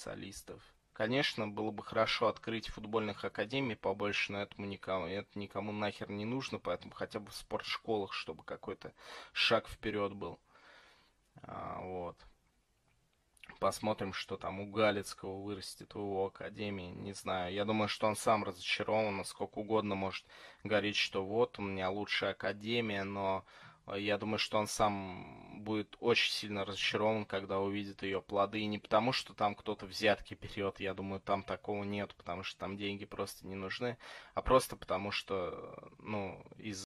специалистов. Конечно, было бы хорошо открыть футбольных академий побольше, но этому никому, это никому нахер не нужно, поэтому хотя бы в спортшколах, чтобы какой-то шаг вперед был. А, вот. Посмотрим, что там у Галицкого вырастет в его академии. Не знаю. Я думаю, что он сам разочарован, сколько угодно может говорить, что вот у меня лучшая академия, но я думаю, что он сам будет очень сильно разочарован, когда увидит ее плоды. И не потому, что там кто-то взятки берет, я думаю, там такого нет, потому что там деньги просто не нужны, а просто потому, что, ну, из